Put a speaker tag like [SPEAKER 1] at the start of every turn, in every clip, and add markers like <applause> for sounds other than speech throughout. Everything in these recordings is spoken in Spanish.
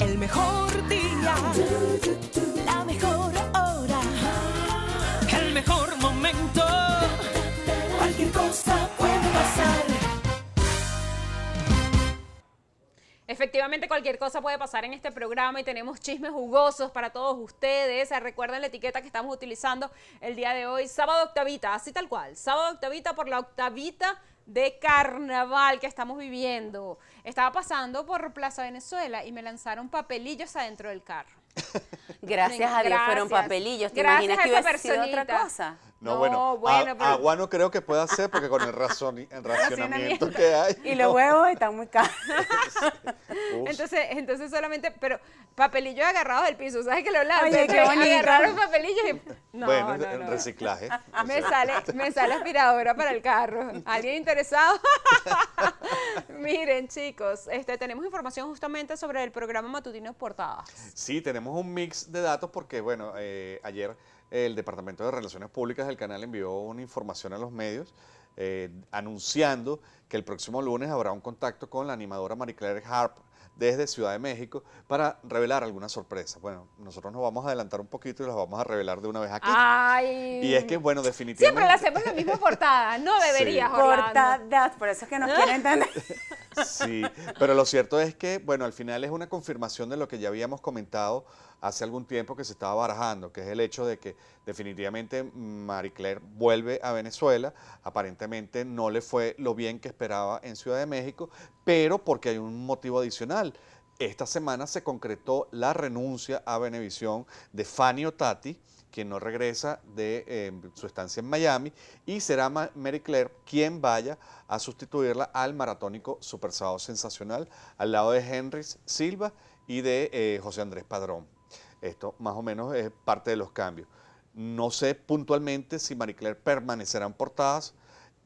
[SPEAKER 1] El mejor día, la mejor hora, el mejor momento. Cualquier cosa puede pasar. Efectivamente, cualquier cosa puede pasar en este programa y tenemos chismes jugosos para todos ustedes. Ah, recuerden la etiqueta que estamos utilizando el día de hoy, sábado octavita, así tal cual, sábado octavita por la octavita de carnaval que estamos viviendo. Estaba pasando por Plaza Venezuela y me lanzaron papelillos adentro del carro.
[SPEAKER 2] <laughs> Gracias a Dios fueron papelillos. ¿Te imaginas que hubiese sido otra cosa?
[SPEAKER 3] No, bueno, pero... agua no creo que pueda ser porque con el, razón, <laughs> racionamiento que hay. Y los
[SPEAKER 1] huevos están muy caros.
[SPEAKER 3] <laughs>
[SPEAKER 1] entonces, entonces solamente, pero papelillos agarrados del piso, ¿sabes que lo hablaba? Oye, qué Agarraron papelillos y... <laughs> No, bueno, el reciclaje. me, sale, me sale aspiradora para el carro. ¿Alguien interesado? Miren, chicos, este, tenemos información justamente sobre el programa Matutino Portadas.
[SPEAKER 3] Sí, tenemos un mix de datos porque, bueno, eh, ayer el Departamento de Relaciones Públicas del canal envió una información a los medios eh, anunciando que el próximo lunes habrá un contacto con la animadora Marie Claire Harp desde Ciudad de México para revelar alguna sorpresa. Bueno, nosotros nos vamos a adelantar un poquito y las vamos a revelar de una vez aquí. Ay. Y es que, bueno, definitivamente... Siempre le
[SPEAKER 1] hacemos la misma portada,
[SPEAKER 2] no debería <laughs> sí. Portadas, por eso es que nos quieren entender. <laughs>
[SPEAKER 3] Sí, pero lo cierto es que, bueno, al final es una confirmación de lo que ya habíamos comentado hace algún tiempo que se estaba barajando, que es el hecho de que definitivamente Marie Claire vuelve a Venezuela, aparentemente no le fue lo bien que esperaba en Ciudad de México, pero porque hay un motivo adicional. Esta semana se concretó la renuncia a Venevisión de Fanny Otati, quien no regresa de em, su estancia en Miami, y será Mary Claire quien vaya a sustituirla al maratónico Super Sábado Sensacional, al lado de Henry Silva y de eh, José Andrés Padrón. Esto más o menos es parte de los cambios. No sé puntualmente si Mary Claire permanecerá en portadas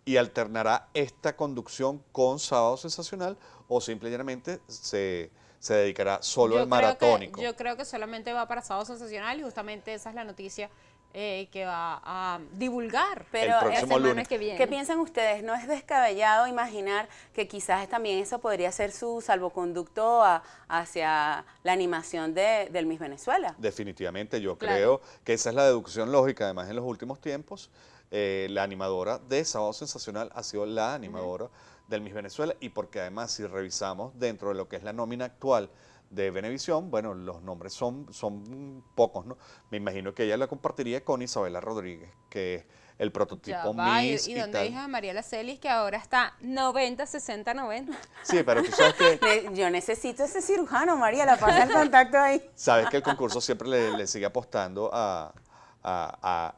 [SPEAKER 3] y alternará esta conducción con Sábado Sensacional o simplemente se se dedicará solo al maratónico. yo
[SPEAKER 1] creo que solamente va para sábado sensacional y justamente esa es la noticia eh, que va a divulgar pero el próximo lunes. que viene. ¿Qué
[SPEAKER 2] piensan ustedes? ¿No es descabellado imaginar que quizás también eso podría ser su salvoconducto hacia la animación de, del Miss Venezuela?
[SPEAKER 3] Definitivamente, yo creo que esa es la deducción lógica. Además, en los últimos tiempos, eh, la animadora de Sábado Sensacional ha sido la animadora del Miss Venezuela y porque además si revisamos dentro de lo que es la nómina actual de Venevisión, bueno, los nombres son, son pocos, ¿no? Me imagino que ella la compartiría con Isabela Rodríguez, que es el prototipo Miss y, donde tal.
[SPEAKER 1] a María Lacelis que ahora está 90, 60, 90.
[SPEAKER 3] Sí, pero tú sabes que... <laughs> Yo
[SPEAKER 1] necesito ese cirujano, María, la pasa el contacto ahí. <laughs> Sabes que el
[SPEAKER 3] concurso siempre le, sigue apostando a,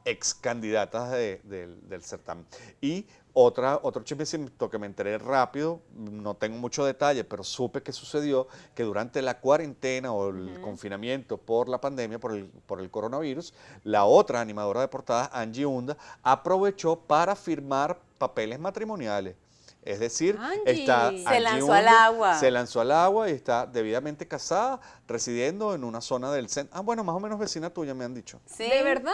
[SPEAKER 3] ex candidatas del certamen. Y otra, otro chismecito que me enteré rápido, no tengo mucho detalle, pero supe que sucedió que durante la cuarentena o el confinamiento por la pandemia, por el, coronavirus, la otra animadora de portadas, Angie Hunda, aprovechó para firmar papeles matrimoniales. Es decir, Angie. se lanzó al agua. Se lanzó al agua y está debidamente casada, residiendo en una zona del centro. Ah, bueno, más o menos vecina tuya, me han dicho. Sí, de verdad.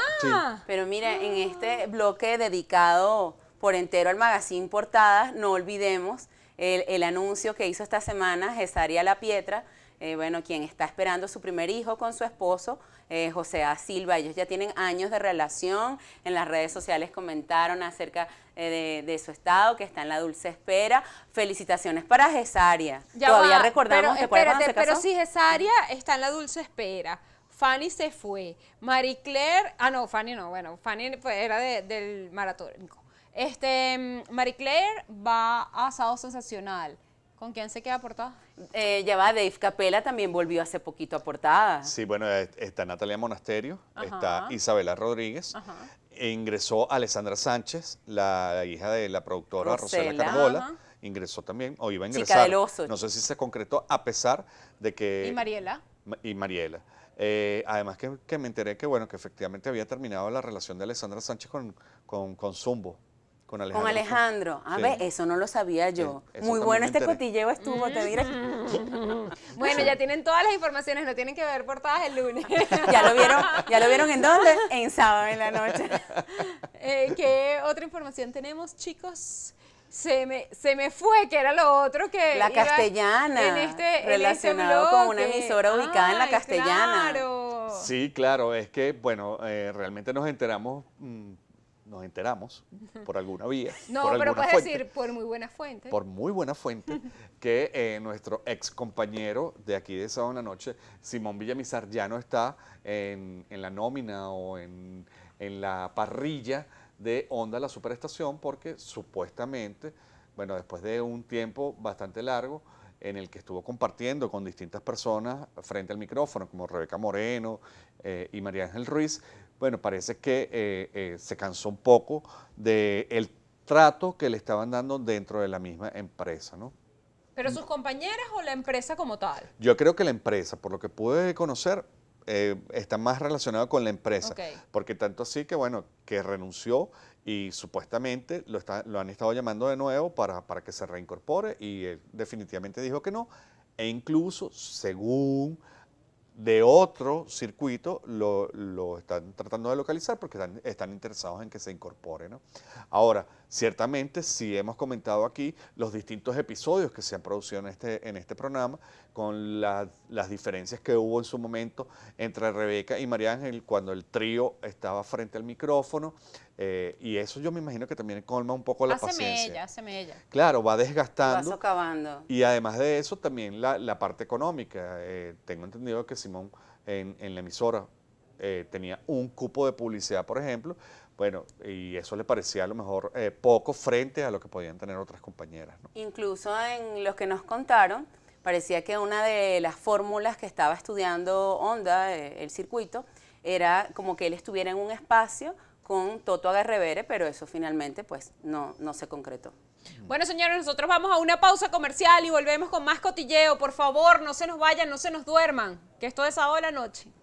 [SPEAKER 2] Pero mira, en este bloque dedicado por entero al magazine Portadas. No olvidemos el, anuncio que hizo esta semana Cesaria La Pietra, eh, bueno, quien está esperando su primer hijo con su esposo, eh, José A. Silva. Ellos ya tienen años de relación, en las redes sociales comentaron acerca eh, de, su estado, que está en la dulce espera. Felicitaciones para Cesaria. Ya Todavía recordamos, pero, se casó? Pero si
[SPEAKER 1] Cesaria está en la dulce espera, Fanny se fue, Marie Claire, ah no, Fanny no, bueno, Fanny era del maratónico. Este, Marie Claire va a Asado Sensacional. ¿Con quién se queda aportada? Eh,
[SPEAKER 2] ya va, Dave Capella también volvió hace poquito a
[SPEAKER 3] Sí, bueno, está Natalia Monasterio, está Isabela Rodríguez, E ingresó Alessandra Sánchez, la hija de la productora Rosela, carbola Ingresó también, o iba a ingresar. No sé si se concretó, a pesar de que... Y Mariela. Y Mariela. Eh, además que, me enteré que, bueno, que efectivamente había terminado la relación de Alessandra Sánchez con, con, con Zumbo. Con Alejandro. A ah, ver,
[SPEAKER 2] eso no lo sabía yo. Muy bueno este cotilleo estuvo, te diré. Mm. <laughs> bueno, ya
[SPEAKER 1] tienen todas las informaciones, no tienen que ver portadas el lunes. <laughs> ya lo
[SPEAKER 2] vieron, ya lo vieron en dónde? En sábado en la noche. <laughs>
[SPEAKER 1] Eh, ¿Qué otra información tenemos, chicos? Se me, se me fue, que era lo otro que. La castellana. En este, este relacionado con una emisora ubicada en la castellana.
[SPEAKER 3] Sí, claro, es que, bueno, eh, realmente nos enteramos. Mm, nos enteramos <laughs> por alguna vía. No, pero puedes decir
[SPEAKER 1] por muy buena fuente. Por
[SPEAKER 3] muy buena fuente, <laughs> que eh, nuestro ex compañero de aquí de Sábado en la Noche, Simón Villamizar, ya no está en, en la nómina o en, en, la parrilla de Onda la Superestación, porque supuestamente, bueno, después de un tiempo bastante largo, en el que estuvo compartiendo con distintas personas frente al micrófono, como Rebeca Moreno eh, y María Ángel Ruiz, bueno, parece que eh, eh, se cansó un poco del trato que le estaban dando dentro de la misma empresa, ¿no?
[SPEAKER 1] ¿Pero sus compañeras o la empresa como tal?
[SPEAKER 3] Yo creo que la empresa, por lo que pude conocer, eh, está más relacionado con la empresa. Porque tanto así que, bueno, que renunció y supuestamente lo, lo han estado llamando de nuevo para, para que se reincorpore y él definitivamente dijo que no. E incluso, según de otro circuito lo, están tratando de localizar porque están, interesados en que se incorpore. ¿no? Ahora, ciertamente si hemos comentado aquí los distintos episodios que se han producido en este, en este programa con las diferencias que hubo en su momento entre Rebeca y María Ángel cuando el trío estaba frente al micrófono. Eh, y eso yo me imagino que también colma un poco la paciencia. ella, ella. Claro, va desgastando. Va
[SPEAKER 2] socavando.
[SPEAKER 3] Y además de eso, también la, parte económica. Eh, tengo entendido que Simón en, la emisora eh, tenía un cupo de publicidad, por ejemplo. Bueno, y eso le parecía a lo mejor poco frente a lo que podían tener otras compañeras.
[SPEAKER 2] Incluso en los que nos contaron, parecía que una de las fórmulas que estaba estudiando Onda, el circuito, era como que él estuviera en un espacio con Toto Agarrevere, pero eso finalmente pues no, no se concretó.
[SPEAKER 1] Bueno, señores, nosotros vamos a una pausa comercial y volvemos con más cotilleo. Por favor, no se nos vayan, no se nos duerman, que esto es ahora la noche.